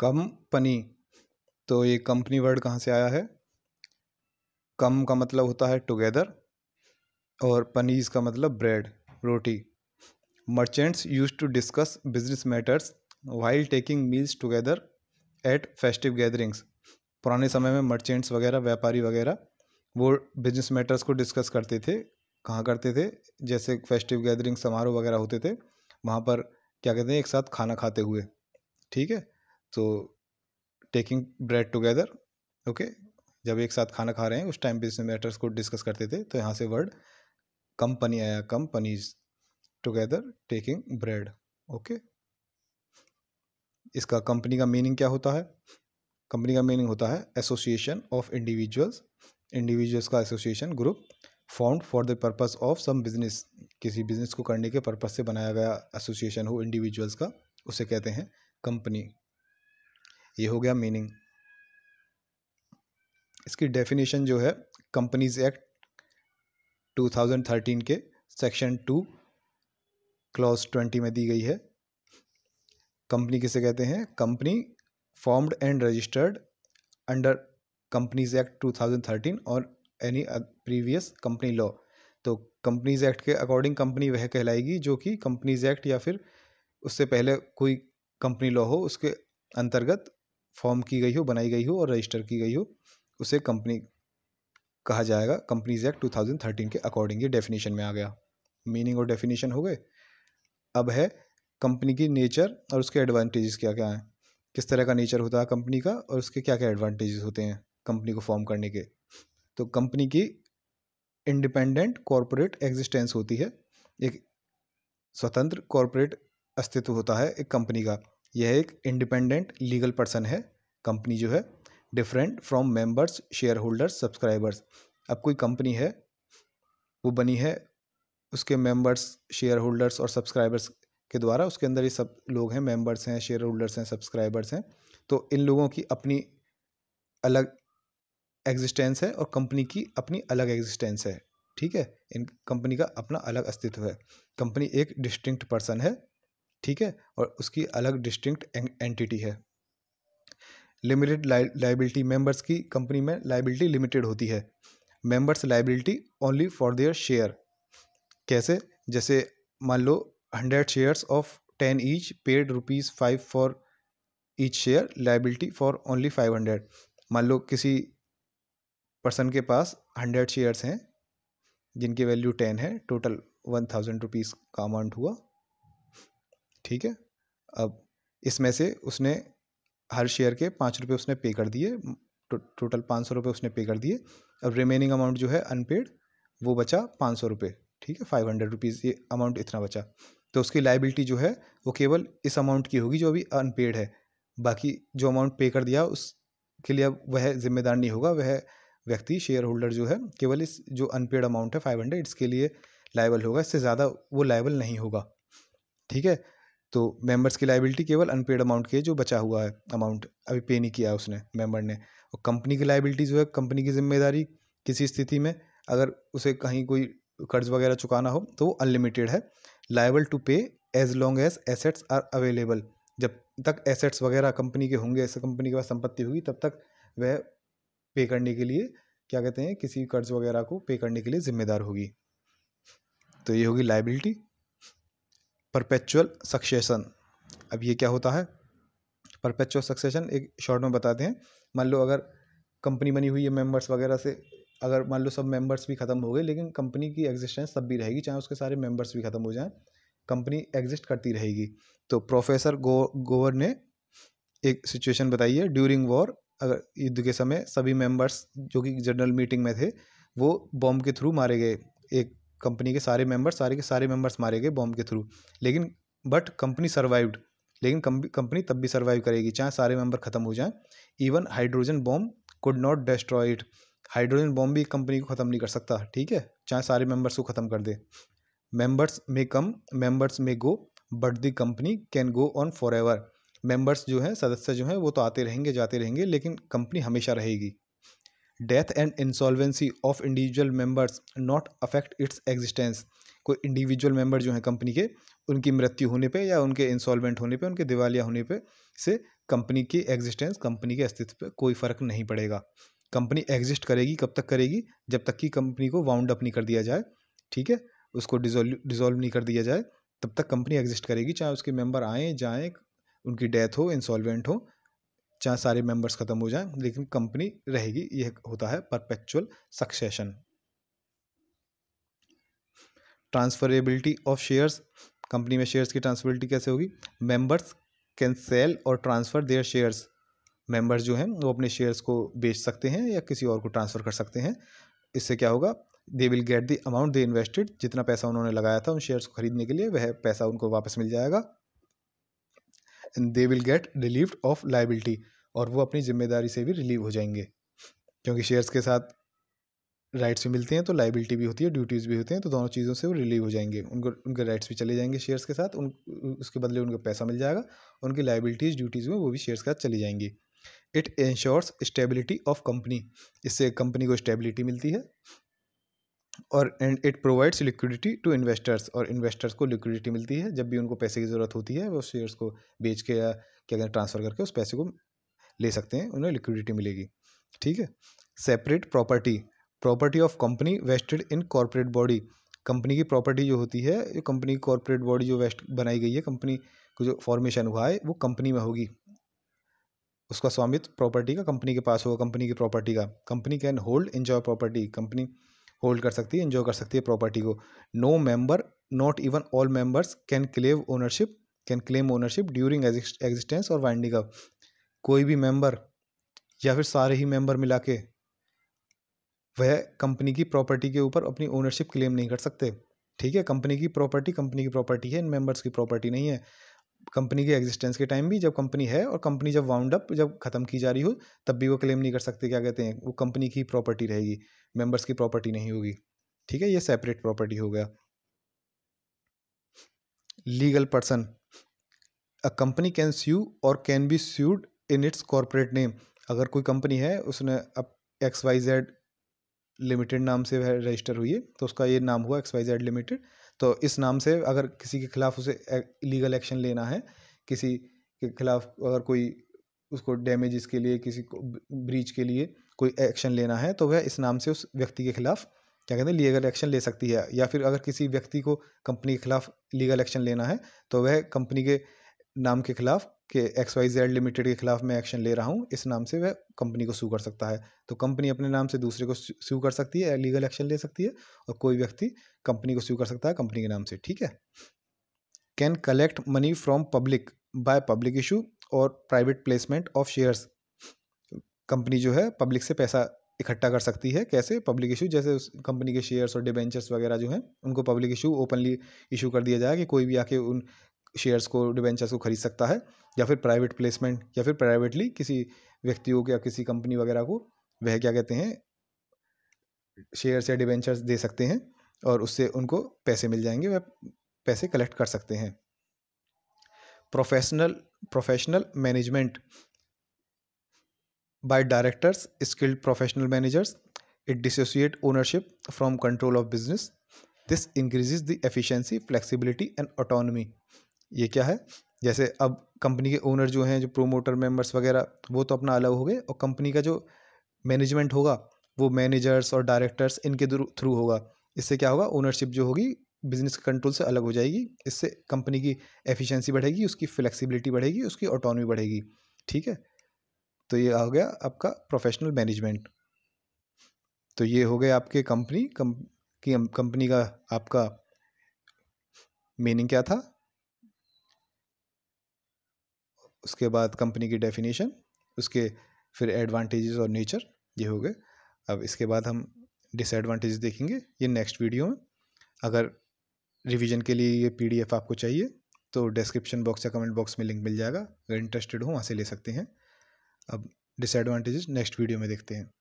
company तो ये company word कहाँ से आया है कम का मतलब होता है टुगेदर और पनीज का मतलब bread roti merchants use to discuss business matters while taking meals together at festive gatherings पुराने समय में मर्चेंट्स वगैरह व्यापारी वगैरह वो बिजनेस मैटर्स को डिस्कस करते थे कहाँ करते थे जैसे फेस्टिव गैदरिंग समारोह वगैरह होते थे वहाँ पर क्या कहते हैं एक साथ खाना खाते हुए ठीक है तो टेकिंग ब्रेड टुगेदर ओके जब एक साथ खाना खा रहे हैं उस टाइम पे मैटर्स को डिस्कस करते थे तो यहाँ से वर्ड कंपनी आया companies together taking bread okay इसका कंपनी का मीनिंग क्या होता है कंपनी का मीनिंग होता है एसोसिएशन ऑफ इंडिविजुअल्स इंडिविजुअल्स का association group found for the purpose of some business किसी बिजनेस को करने के पर्पस से बनाया गया एसोसिएशन हो इंडिविजुअल्स का उसे कहते हैं कंपनी ये हो गया मीनिंग इसकी डेफिनेशन जो है कंपनीज एक्ट 2013 के सेक्शन टू क्लॉज ट्वेंटी में दी गई है कंपनी किसे कहते हैं company formed and registered under companies act 2013 और एनी प्रीवियस कंपनी लॉ तो कंपनीज एक्ट के अकॉर्डिंग कंपनी वह कहलाएगी जो कि कंपनीज एक्ट या फिर उससे पहले कोई कंपनी लॉ हो उसके अंतर्गत फॉर्म की गई हो बनाई गई हो और रजिस्टर की गई हो उसे कंपनी कहा जाएगा कंपनीज एक्ट 2013 के अकॉर्डिंग ये डेफिनेशन में आ गया मीनिंग और डेफिनेशन हो गए अब है कंपनी की नेचर और उसके एडवांटेजेस क्या क्या हैं किस तरह का नेचर होता है कंपनी का और उसके क्या क्या एडवांटेजेस होते हैं कंपनी को फॉर्म करने के तो कंपनी की इंडिपेंडेंट कॉरपोरेट एग्जिस्टेंस होती है एक स्वतंत्र कॉरपोरेट अस्तित्व होता है एक कंपनी का यह एक इंडिपेंडेंट लीगल पर्सन है कंपनी जो है different from members shareholders subscribers अब कोई कंपनी है वो बनी है उसके मेंबर्स शेयर होल्डर्स और सब्सक्राइबर्स के द्वारा उसके अंदर ये सब लोग हैं मेंबर्स हैं शेयर होल्डर्स हैं सब्सक्राइबर्स हैं तो इन लोगों की अपनी अलग एग्जिस्टेंस है और कंपनी की अपनी अलग एग्जिस्टेंस है ठीक है इन कंपनी का अपना अलग अस्तित्व है कंपनी एक डिस्टिंक्ट पर्सन है ठीक है और उसकी अलग डिस्टिंक्ट एंटिटी है लिमिटेड लाइबिलिटी मेंबर्स की कंपनी में लाइबिलिटी लिमिटेड होती है members liability only for their share कैसे जैसे मान लो hundred shares of ten each paid rupees five for each share liability for only five hundred मान लो किसी पर्सन के पास हंड्रेड शेयर्स हैं जिनकी वैल्यू टेन है टोटल वन थाउजेंड रुपीज़ का अमाउंट हुआ ठीक है अब इसमें से उसने हर शेयर के पाँच रुपये उसने पे कर दिए टोटल तो पाँच सौ रुपये उसने पे कर दिए अब रिमेनिंग अमाउंट जो है अनपेड वो बचा पाँच सौ रुपये ठीक है फाइव हंड्रेड रुपीज़ ये अमाउंट इतना बचा तो उसकी लाइबिलिटी जो है वो केवल इस अमाउंट की होगी जो अभी अनपेड है बाकी जो अमाउंट पे कर दिया उसके लिए अब वह जिम्मेदार नहीं होगा वह व्यक्ति शेयर होल्डर जो है केवल इस जो अनपेड अमाउंट है फाइव हंड्रेड इसके लिए लाइबल होगा इससे ज़्यादा वो लाइबल नहीं होगा ठीक है तो मेंबर्स की लाइबिलिटी केवल अनपेड अमाउंट की है जो बचा हुआ है अमाउंट अभी पे नहीं किया उसने मेंबर ने और कंपनी की लाइबिलिटी जो है कंपनी की जिम्मेदारी किसी स्थिति में अगर उसे कहीं कोई कर्ज वगैरह चुकाना हो तो वो अनलिमिटेड है liable to pay as long as assets are available जब तक एसेट्स वगैरह कंपनी के होंगे ऐसे कंपनी के पास संपत्ति होगी तब तक वह पे करने के लिए क्या कहते हैं किसी कर्ज वगैरह को पे करने के लिए जिम्मेदार होगी तो ये होगी लाइबिलिटी परपेचुअल सक्सेशन अब ये क्या होता है परपेचुअल सक्सेशन एक शॉर्ट में बताते हैं मान लो अगर कंपनी बनी हुई है मेंबर्स वगैरह से अगर मान लो सब मेंबर्स भी ख़त्म हो गए लेकिन कंपनी की एग्जिस्टेंस तब भी रहेगी चाहे उसके सारे मेंबर्स भी ख़त्म हो जाएं कंपनी एग्जिस्ट करती रहेगी तो प्रोफेसर गो गोवर ने एक सिचुएशन बताई है ड्यूरिंग वॉर अगर युद्ध के समय सभी मेंबर्स जो कि जनरल मीटिंग में थे वो बॉम्ब के थ्रू मारे गए एक कंपनी के सारे मेंबर्स सारे के सारे मेंबर्स मारे गए बॉम्ब के थ्रू लेकिन बट कंपनी सर्वाइव्ड लेकिन कंपनी तब भी सर्वाइव करेगी चाहे सारे मेंबर खत्म हो जाएं even hydrogen bomb could not destroy it hydrogen bomb भी कंपनी को ख़त्म नहीं कर सकता ठीक है चाहे सारे मेंबर्स को ख़त्म कर दे मेंबर्स में come members may go but the company can go on forever members जो हैं सदस्य जो हैं वो तो आते रहेंगे जाते रहेंगे लेकिन कंपनी हमेशा रहेगी death and insolvency of individual members not affect its existence कोई इंडिविजुअल मेंबर जो हैं कंपनी के उनकी मृत्यु होने पे या उनके इंसॉल्वेंट होने पे उनके दिवालिया होने पे से कंपनी की एग्जिस्टेंस कंपनी के अस्तित्व पे कोई फ़र्क नहीं पड़ेगा कंपनी एग्जिस्ट करेगी कब तक करेगी जब तक कि कंपनी को वाउंड अप नहीं कर दिया जाए ठीक है उसको डिजोल्व डिजोल्व नहीं कर दिया जाए तब तक कंपनी एग्जिस्ट करेगी चाहे उसके मेंबर आएँ जाएँ उनकी डेथ हो इंसॉल्वेंट हो चाहे सारे मेंबर्स ख़त्म हो जाए लेकिन कंपनी रहेगी यह होता है perpetual succession transferability of shares company में शेयर्स की ट्रांसफरेबिलिटी कैसे होगी मेंबर्स कैन सेल और ट्रांसफ़र देयर शेयर्स मेंबर्स जो हैं वो अपने शेयर्स को बेच सकते हैं या किसी और को ट्रांसफ़र कर सकते हैं इससे क्या होगा they will get the amount they invested जितना पैसा उन्होंने लगाया था उन शेयर्स को खरीदने के लिए वह पैसा उनको वापस मिल जाएगा they will get relieve of liability और वो अपनी जिम्मेदारी से भी रिलीव हो जाएंगे क्योंकि शेयर्स के साथ राइट्स भी मिलते हैं तो लाइबिलिटी भी होती है ड्यूटीज़ भी होती हैं तो दोनों चीज़ों से वो रिलीव हो जाएंगे उनको उनके राइट्स भी चले जाएंगे शेयर्स के साथ उन उसके बदले उनको पैसा मिल जाएगा उनकी लाइबिलिटीज़ ड्यूटीज़ में वो भी शेयर्स के साथ चली जाएंगी it insures stability of company इससे कंपनी को स्टेबिलिटी मिलती है और and it provides liquidity to investors और इन्वेस्टर्स को लिक्विडिटी मिलती है जब भी उनको पैसे की ज़रूरत होती है वो शेयर्स को बेच के या क्या कहते हैं ट्रांसफ़र करके उस पैसे को ले सकते हैं उन्हें लिक्विडिटी मिलेगी ठीक है separate property property of company vested in corporate body company की प्रॉपर्टी जो होती है जो कंपनी की कॉरपोरेट बॉडी जो वेस्ट बनाई गई है कंपनी को जो फॉर्मेशन हुआ है वो कंपनी में होगी उसका स्वामित्व प्रॉपर्टी का कंपनी के पास होगा कंपनी की प्रॉपर्टी का company can hold enjoy property company hold कर सकती है इन्जॉय कर सकती है प्रॉपर्टी को no member not even all members can claim ownership can claim ownership during existence और वाइंडिंग अप कोई भी मेंबर या फिर सारे ही मेंबर मिला के वह कंपनी की प्रॉपर्टी के ऊपर अपनी ओनरशिप क्लेम नहीं कर सकते ठीक है कंपनी की प्रॉपर्टी कंपनी की प्रॉपर्टी है इन मेंबर्स की प्रॉपर्टी नहीं है कंपनी के एग्जिस्टेंस के टाइम भी जब कंपनी है और कंपनी जब वाउंड अप जब ख़त्म की जा रही हो तब भी वो क्लेम नहीं कर सकते क्या कहते हैं वो कंपनी की प्रॉपर्टी रहेगी मेंबर्स की प्रॉपर्टी नहीं होगी ठीक है ये सेपरेट प्रॉपर्टी हो गया legal person a company can sue और can be sued in its corporate name अगर कोई कंपनी है उसने अब एक्स वाई जेड लिमिटेड नाम से रजिस्टर हुई है तो उसका ये नाम हुआ एक्स वाई जेड लिमिटेड तो इस नाम से अगर किसी के खिलाफ उसे लीगल एक्शन लेना है किसी के खिलाफ अगर कोई उसको डैमेज के लिए किसी को ब्रीच के लिए कोई एक्शन लेना है तो वह इस नाम से उस व्यक्ति के खिलाफ क्या कहते हैं लीगल एक्शन ले सकती है या फिर अगर किसी व्यक्ति को कंपनी के खिलाफ लीगल एक्शन लेना है तो वह कंपनी के नाम के खिलाफ कि एक्स वाई जेड लिमिटेड के खिलाफ मैं एक्शन ले रहा हूँ इस नाम से वह कंपनी को सू कर सकता है तो कंपनी अपने नाम से दूसरे को सू कर सकती है लीगल एक्शन ले सकती है और कोई व्यक्ति कंपनी को सू कर सकता है कंपनी के नाम से ठीक है can collect money from public by public issue और private placement of shares company जो है पब्लिक से पैसा इकट्ठा कर सकती है कैसे पब्लिक इशू जैसे उस कंपनी के शेयर्स और डिबेंचर्स वगैरह जो हैं उनको पब्लिक इशू ओपनली इशू कर दिया जाए कि कोई भी आके उन शेयर्स को डिवेंचर्स को खरीद सकता है या फिर प्राइवेट प्लेसमेंट या फिर प्राइवेटली किसी व्यक्तियों को या किसी कंपनी वगैरह को वह क्या कहते हैं शेयर्स या डिवेंचर्स दे सकते हैं और उससे उनको पैसे मिल जाएंगे वह पैसे कलेक्ट कर सकते हैं professional professional management by directors skilled professional managers it dissociate ownership from control of business this increases the efficiency flexibility and autonomy ये क्या है जैसे अब कंपनी के ओनर जो हैं जो प्रोमोटर मेंबर्स वगैरह वो तो अपना अलग हो गए और कंपनी का जो मैनेजमेंट होगा वो मैनेजर्स और डायरेक्टर्स इनके थ्रू होगा इससे क्या होगा ओनरशिप जो होगी बिजनेस कंट्रोल से अलग हो जाएगी इससे कंपनी की एफिशिएंसी बढ़ेगी उसकी फ्लेक्सिबिलिटी बढ़ेगी उसकी ऑटोनमी बढ़ेगी ठीक है तो ये हो गया आपका प्रोफेशनल मैनेजमेंट तो ये हो गया आपके कंपनी कम की कंपनी का आपका मीनिंग क्या था उसके बाद कंपनी की डेफिनेशन उसके फिर एडवांटेजेस और नेचर ये हो गए अब इसके बाद हम डिसएडवांटेज देखेंगे ये नेक्स्ट वीडियो में अगर रिवीजन के लिए ये पीडीएफ आपको चाहिए तो डिस्क्रिप्शन बॉक्स या कमेंट बॉक्स में लिंक मिल जाएगा अगर इंटरेस्टेड हो वहाँ से ले सकते हैं अब डिसएडवांटेजेस नेक्स्ट वीडियो में देखते हैं